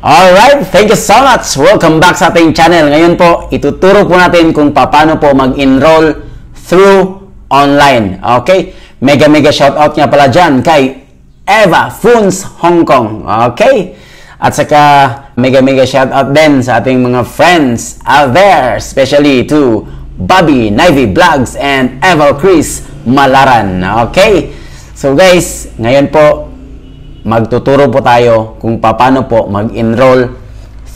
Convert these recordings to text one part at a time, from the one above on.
Alright, thank you so much. Welcome back sa ating channel. Ngayon po, ituturo po natin kung paano po mag-enroll through online. Okay? Mega mega shoutout nga pala dyan kay Eva Funs Hong Kong. Okay? At saka mega mega shoutout din sa ating mga friends out there, especially to Bobby Navy Vlogs and Eva Chris Malaran. Okay? So guys, ngayon po magtuturo po tayo kung paano po mag-enroll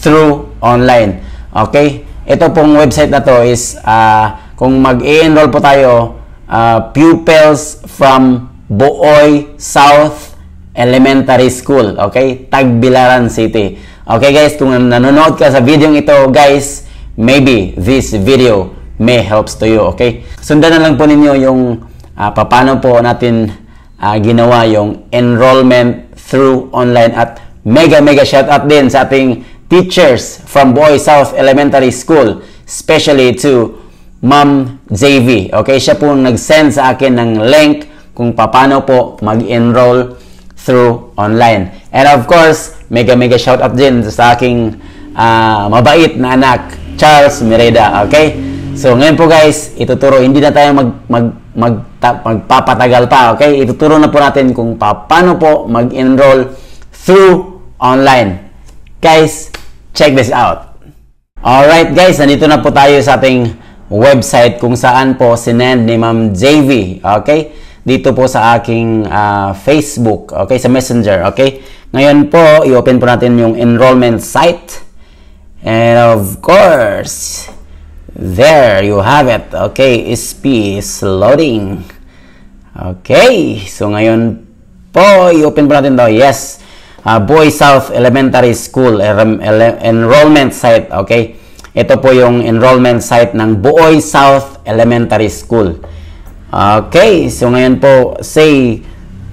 through online. Okay? Ito pong website na to is uh, kung mag-enroll po tayo uh, pupils from Booy South Elementary School. Okay? Tagbilaran City. Okay guys, kung nanonood ka sa video ito guys, maybe this video may helps to you. Okay? Sundan na lang po ninyo yung uh, paano po natin uh, ginawa yung enrollment through online at mega mega shout out din sa ating teachers from Boy South Elementary School especially to Ma'am JV. Okay, siya po nag-send sa akin ng link kung paano po mag-enroll through online. And of course, mega mega shout out din sa aking uh, mabait na anak, Charles Mereda. Okay? So ngayon po guys, ituturo, hindi na tayo mag, mag magta- magpapatagal pa. Okay? Ituturo na po natin kung paano po mag-enroll through online. Guys, check this out. Alright guys, nandito na po tayo sa ating website kung saan po sinend ni Ma'am JV. Okay? Dito po sa aking uh, Facebook. Okay? Sa Messenger. Okay? Ngayon po, i-open po natin yung enrollment site. And of course, There you have it. Okay, SP is loading. Okay, so ngayon po, i-open po natin daw. Yes, uh, Boy South Elementary School enrollment site. Okay, ito po yung enrollment site ng Boy South Elementary School. Okay, so ngayon po, say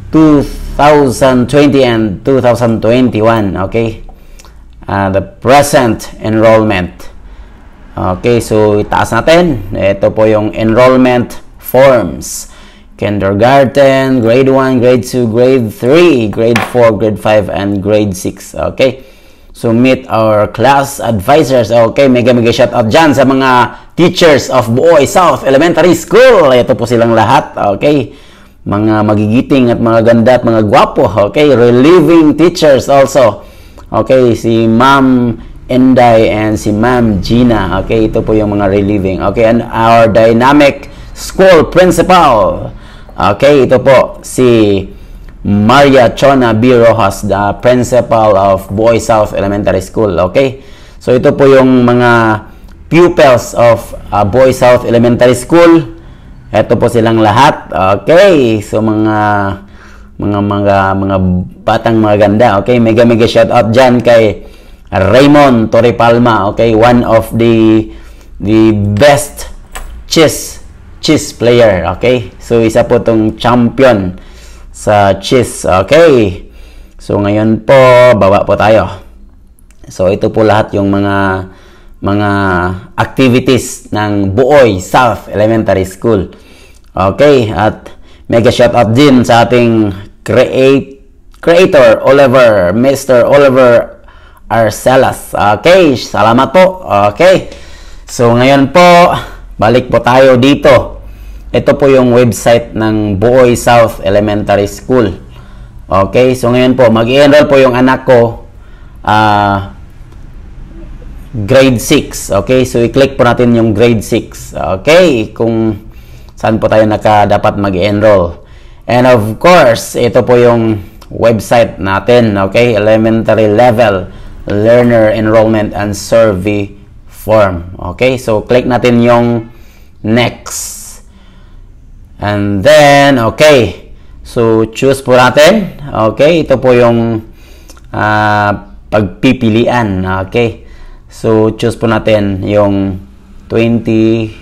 2020 and 2021. Okay, uh, the present enrollment. Okay, so itaas natin. Ito po yung enrollment forms. Kindergarten, grade 1, grade 2, grade 3, grade 4, grade 5, and grade 6. Okay, so meet our class advisors. Okay, mega mega shout out dyan sa mga teachers of Buoy South Elementary School. Ito po silang lahat. Okay, mga magigiting at mga ganda at mga gwapo. Okay, relieving teachers also. Okay, si Ma'am Inday and si Ma'am Gina. Okay, ito po yung mga relieving. Okay, and our dynamic school principal. Okay, ito po si Maria Chona B. Rojas, the principal of Boy South Elementary School. Okay, so ito po yung mga pupils of uh, Boy South Elementary School. Ito po silang lahat. Okay, so mga mga mga mga batang mga ganda. Okay, mega mega shout out diyan kay Raymond Torrepalma, okay, one of the the best chess chess player, okay? So isa po tong champion sa chess, okay? So ngayon po, baba po tayo. So ito po lahat yung mga mga activities ng Buoy South Elementary School. Okay, at mega shout out din sa ating create creator Oliver, Mr. Oliver Arcelas. Okay, salamat po. Okay. So ngayon po, balik po tayo dito. Ito po yung website ng Buoy South Elementary School. Okay, so ngayon po, mag-enroll po yung anak ko uh, grade 6. Okay, so i-click po natin yung grade 6. Okay, kung saan po tayo naka dapat mag-enroll. And of course, ito po yung website natin, okay? Elementary level. Learner Enrollment and Survey Form. Okay, so click natin yung next. And then, okay. So, choose po natin. Okay, ito po yung uh, pagpipilian. Okay. So, choose po natin yung 20,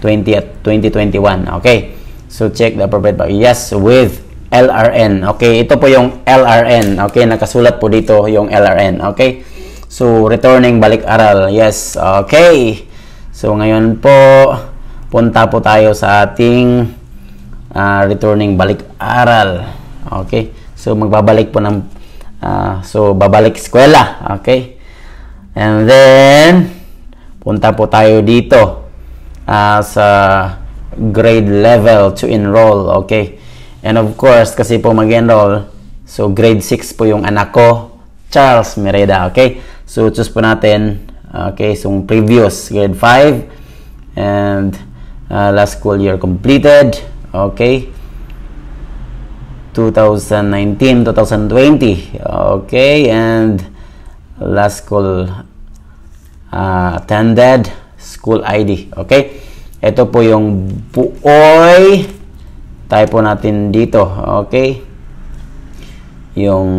20 at 2021. Okay. So, check the appropriate. Yes, with LRN. Okay, ito po yung LRN. Okay, nakasulat po dito yung LRN. Okay, so returning balik-aral. Yes, okay. So ngayon po, punta po tayo sa ating uh, returning balik-aral. Okay, so magbabalik po ng, uh, so babalik eskwela. Okay, and then, punta po tayo dito uh, sa grade level to enroll. Okay, And of course, kasi po mag-enroll, so grade 6 po yung anak ko, Charles Mereda. Okay? So, choose po natin. Okay, so previous, grade 5. And uh, last school year completed. Okay. 2019, 2020. Okay, and last school uh, attended school ID. Okay? Ito po yung buoy type po natin dito. Okay? Yung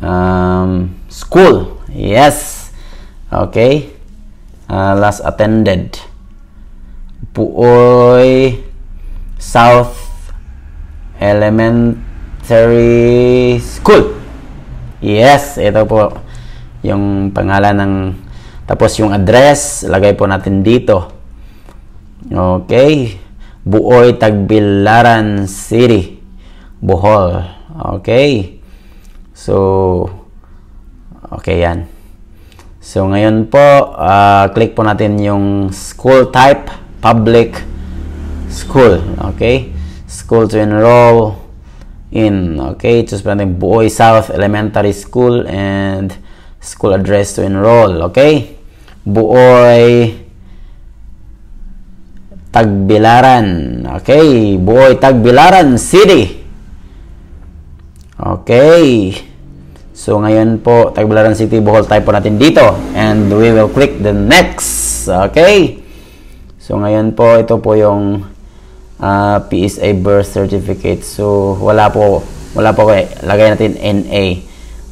um, school. Yes. Okay? Uh, last attended. Puoy South Elementary School. Yes, ito po yung pangalan ng tapos yung address, lagay po natin dito. Okay. Buoy Tagbilaran City, Bohol. Okay. So, okay yan. So, ngayon po, uh, click po natin yung school type, public school. Okay? School to enroll in. Okay? Choose po natin Buoy South Elementary School and school address to enroll. Okay? Buoy Tagbilaran. Okay, Buoy Tagbilaran City. Okay. So ngayon po, Tagbilaran City, Bohol type po natin dito. And we will click the next. Okay. So ngayon po, ito po yung uh, ah, PSA birth certificate. So wala po, wala po eh. Lagay natin NA.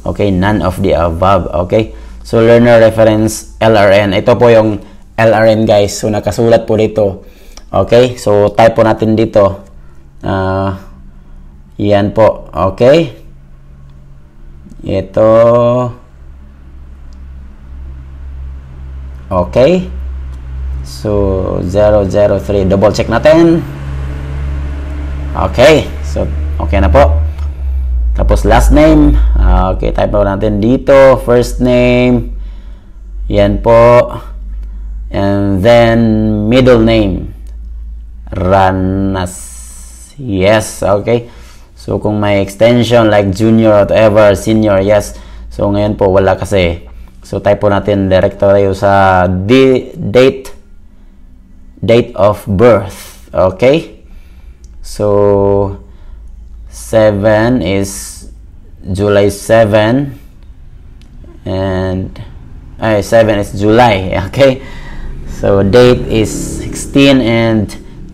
Okay, none of the above. Okay. So learner reference LRN. Ito po yung LRN guys. So nakasulat po dito Okay? So, type po natin dito. Uh, yan po. Okay? Ito. Okay? So, 003. Double check natin. Okay. So, okay na po. Tapos, last name. Ah, okay, type po natin dito. First name. Yan po. And then, middle name ranas. Yes, okay. So, kung may extension like junior, whatever, senior, yes. So, ngayon po, wala kasi. So, type po natin directory sa date date of birth. Okay? So, 7 is July 7 and ay 7 is July. Okay? So, date is 16 and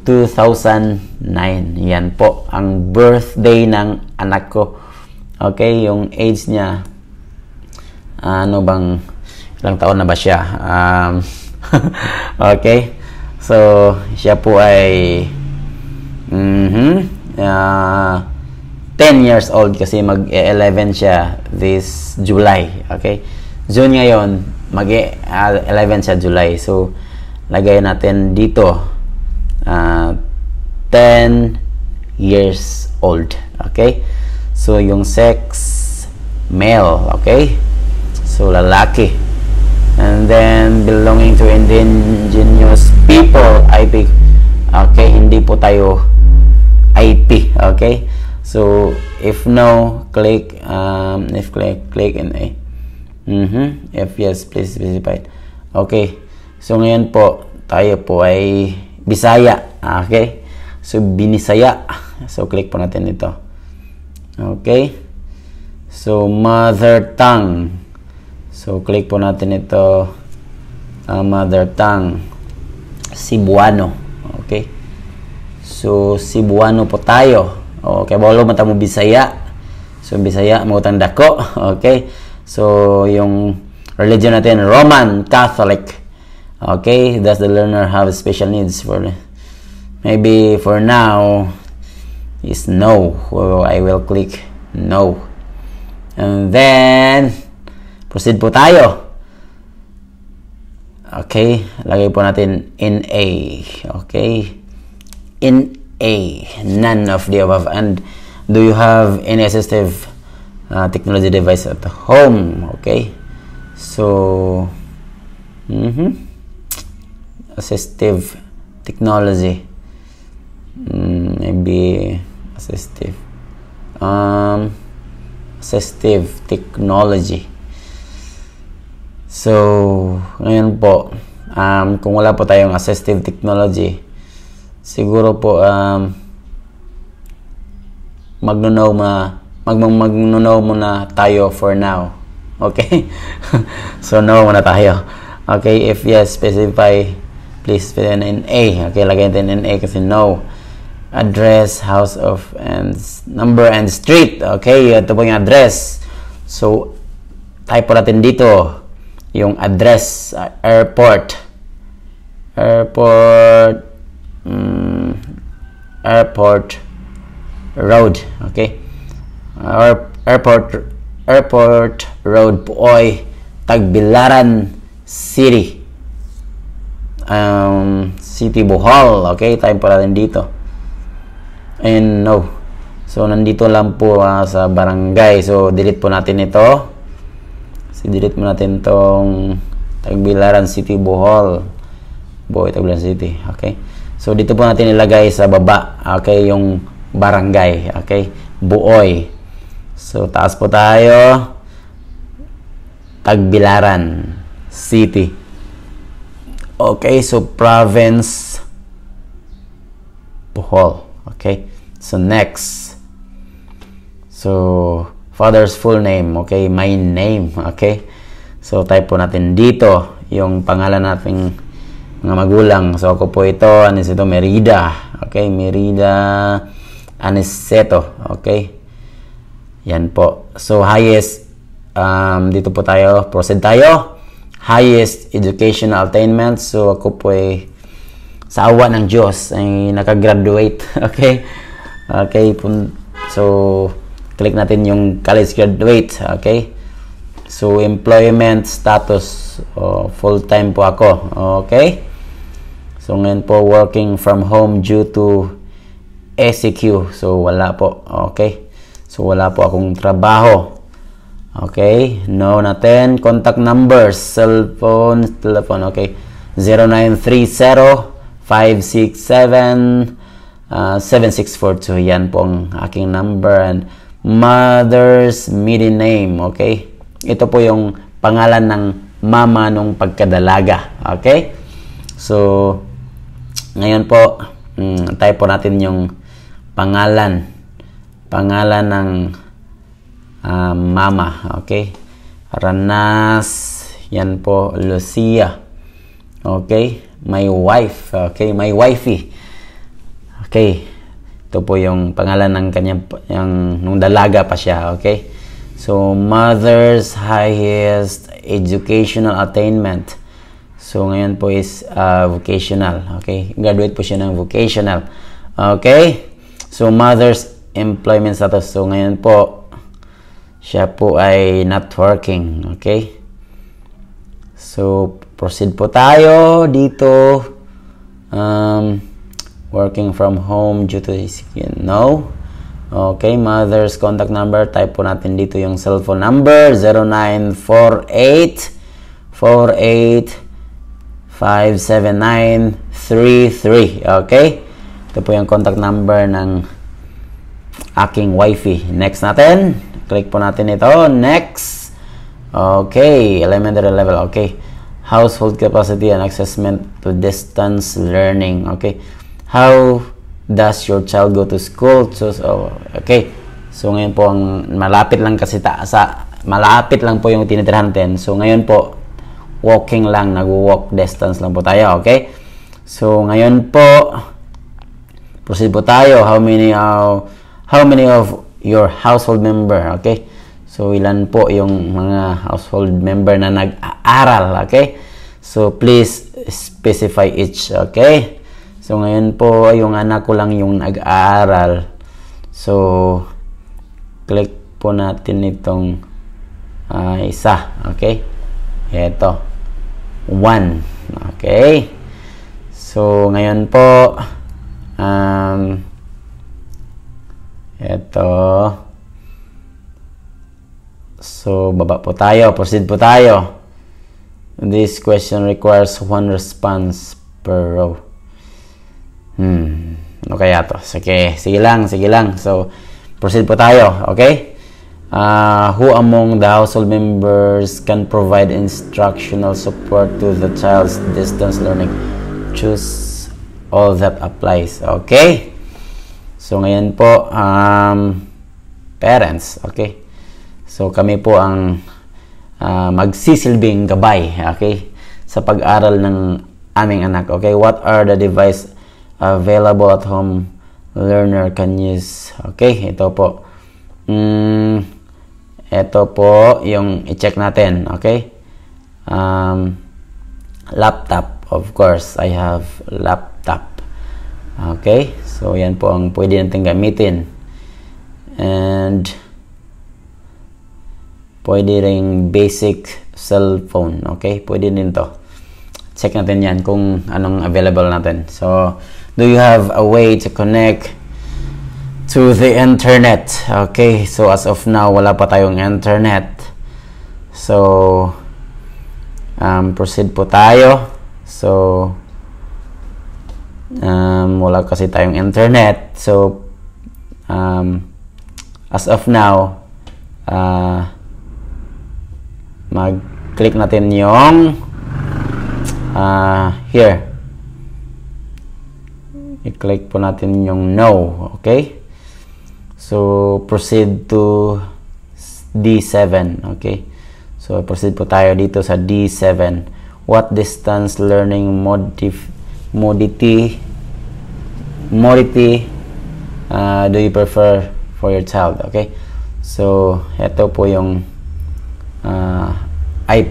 2009. Yan po ang birthday ng anak ko. Okay, yung age niya ano bang ilang taon na ba siya? Um, okay. So, siya po ay mm uh, 10 years old kasi mag-11 siya this July. Okay? June ngayon, mag-11 uh, siya July. So, lagay natin dito uh, 10 years old. Okay? So, yung sex, male. Okay? So, lalaki. And then, belonging to indigenous people, IP. Okay? Hindi po tayo IP. Okay? So, if no, click, um, if click, click in A. Mm -hmm. If yes, please specify. Okay. So, ngayon po, tayo po ay Bisaya. Ah, okay? So, Binisaya. So, click po natin ito. Okay? So, mother tongue. So, click po natin ito. Uh, mother tongue. Cebuano. Okay? So, Cebuano po tayo. Okay, bolo mata mo Bisaya. So, Bisaya, mangutang dako. Okay? So, yung religion natin, Roman Catholic. Okay, does the learner have special needs for maybe for now is no. So oh, I will click no. And then proceed po tayo. Okay, lagay po natin in A. Okay. In A, none of the above. And do you have any assistive uh, technology device at home? Okay. So, mm-hmm. assistive technology. Mm, maybe assistive. Um, assistive technology. So, ngayon po, um, kung wala po tayong assistive technology, siguro po um, magnunaw muna mag magnunaw muna tayo for now. Okay? so, no muna tayo. Okay, if yes, specify please fill in A. Okay, lagay din NA kasi no. Address, house of, and number and street. Okay, ito po yung address. So, type po natin dito yung address, uh, airport. Airport, um, airport road. Okay, Air, airport, airport road po Tagbilaran City um, City Bohol. Okay, tayo pa rin dito. And no. So, nandito lang po uh, sa barangay. So, delete po natin ito. So, delete mo natin tong Tagbilaran City Bohol. Boy, Tagbilaran City. Okay. So, dito po natin ilagay sa baba. Okay, yung barangay. Okay. Buoy. So, taas po tayo. Tagbilaran City. Okay, so province Bohol. Okay, so next. So, father's full name. Okay, my name. Okay, so type po natin dito yung pangalan nating mga magulang. So, ako po ito, Aniseto Merida. Okay, Merida Aniseto. Okay, yan po. So, highest, um, dito po tayo, proceed tayo highest educational attainment. So, ako po ay sa awa ng Diyos ay nakagraduate. okay? Okay, pun so click natin yung college graduate. Okay? So, employment status. Oh, full-time po ako. Okay? So, ngayon po working from home due to SEQ. So, wala po. Okay? So, wala po akong trabaho. Okay, no natin. Contact numbers, cellphone, telephone, okay. 0930 7642 Uh, Yan po ang aking number. And mother's maiden name, okay. Ito po yung pangalan ng mama nung pagkadalaga, okay. So, ngayon po, mm, tayo po natin yung pangalan. Pangalan ng uh, mama. Okay? Ranas. Yan po, Lucia. Okay? My wife. Okay? My wifey. Okay? Ito po yung pangalan ng kanya yung, nung dalaga pa siya. Okay? So, mother's highest educational attainment. So, ngayon po is uh, vocational. Okay? Graduate po siya ng vocational. Okay? So, mother's employment status. So, ngayon po, siya po ay networking Okay? So, proceed po tayo dito. Um, working from home due to his... No. Okay, mother's contact number. Type po natin dito yung cellphone number. 0948 48 Okay? Ito po yung contact number ng aking wifey. Next natin. Click po natin ito. Next. Okay, elementary level. Okay. Household capacity and assessment to distance learning. Okay. How does your child go to school? So, so okay. So ngayon po ang malapit lang kasi ta, sa malapit lang po yung tinitirhan natin. So ngayon po walking lang, nagwo-walk distance lang po tayo, okay? So ngayon po proceed po tayo. How many uh, how many of your household member. Okay? So, ilan po yung mga household member na nag-aaral. Okay? So, please specify each. Okay? So, ngayon po, yung anak ko lang yung nag-aaral. So, click po natin itong uh, isa. Okay? Ito. One. Okay? So, ngayon po, um, ito. So, baba po tayo. Proceed po tayo. This question requires one response per row. Hmm. Ano kaya to? Sige, sige lang, sige lang. So, proceed po tayo. Okay? Uh, who among the household members can provide instructional support to the child's distance learning? Choose all that applies. Okay? So ngayon po, um, parents, okay? So kami po ang uh, magsisilbing gabay, okay? Sa pag-aral ng aming anak, okay? What are the device available at home learner can use? Okay, ito po. Mm, ito po yung i-check natin, okay? Um, laptop, of course, I have laptop Okay? So, yan po ang pwede natin gamitin. And, pwede ring basic phone. Okay? Pwede din to. Check natin yan kung anong available natin. So, do you have a way to connect to the internet? Okay? So, as of now, wala pa tayong internet. So, um, proceed po tayo. So, um, wala kasi tayong internet. So, um, as of now, uh, mag-click natin yung uh, here. I-click po natin yung no. Okay? So, proceed to D7. Okay? So, proceed po tayo dito sa D7. What distance learning modif modity modity uh, do you prefer for your child okay so ito po yung uh, I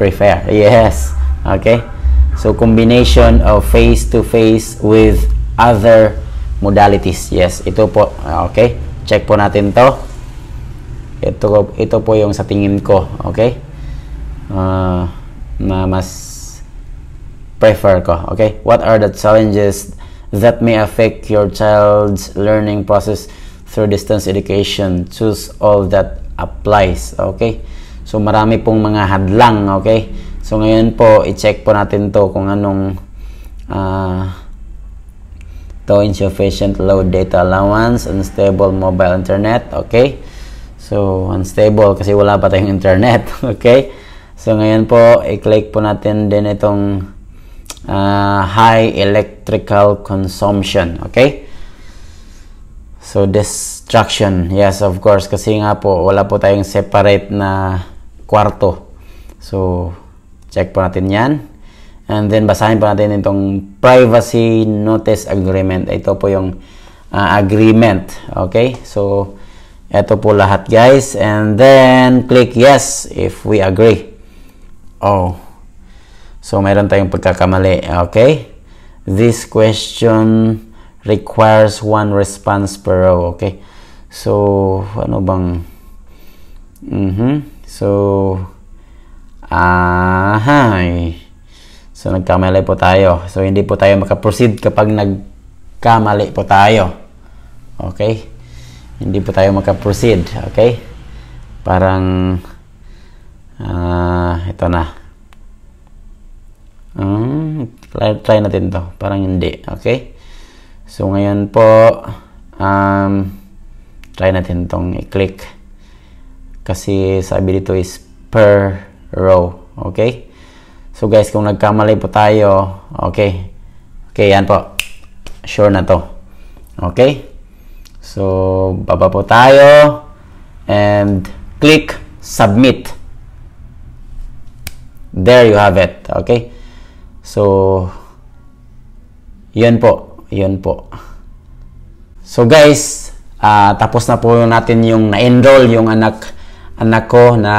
prefer yes okay so combination of face to face with other modalities yes ito po okay check po natin to ito ito po yung sa tingin ko okay uh, na mas prefer ko. Okay? What are the challenges that may affect your child's learning process through distance education? Choose all that applies. Okay? So, marami pong mga hadlang. Okay? So, ngayon po, i-check po natin to kung anong uh, to insufficient low data allowance, unstable mobile internet. Okay? So, unstable kasi wala pa tayong internet. Okay? So, ngayon po, i-click po natin din itong uh, high electrical consumption okay so destruction yes of course kasi nga po wala po tayong separate na kwarto so check po natin yan and then basahin po natin itong privacy notice agreement ito po yung uh, agreement okay so ito po lahat guys and then click yes if we agree oh So, meron tayong pagkakamali. Okay? This question requires one response per row. Okay? So, ano bang... Mm-hmm. So, ahay. So, nagkamali po tayo. So, hindi po tayo makaproceed kapag nagkamali po tayo. Okay? Hindi po tayo makaproceed. Okay? Parang, ah, uh, ito na. Um, try, natin to. Parang hindi. Okay? So, ngayon po, um, try natin tong i-click. Kasi sabi dito is per row. Okay? So, guys, kung nagkamali po tayo, okay. Okay, yan po. Sure na to. Okay? So, baba po tayo. And click submit. There you have it. Okay? So, yun po. Yun po. So guys, uh, tapos na po natin yung na-enroll yung anak anak ko na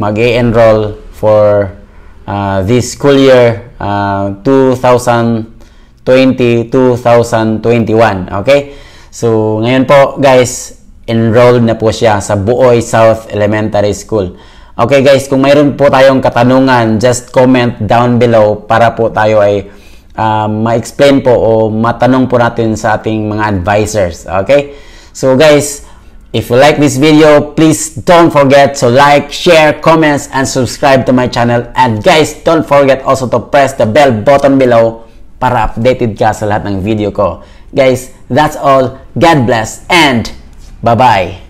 mag enroll for uh, this school year uh, ah, 2020-2021. Okay? So, ngayon po guys, enrolled na po siya sa Buoy South Elementary School. Okay guys, kung mayroon po tayong katanungan, just comment down below para po tayo ay uh, ma-explain po o matanong po natin sa ating mga advisors. Okay? So guys, if you like this video, please don't forget to like, share, comments, and subscribe to my channel. And guys, don't forget also to press the bell button below para updated ka sa lahat ng video ko. Guys, that's all. God bless and bye-bye!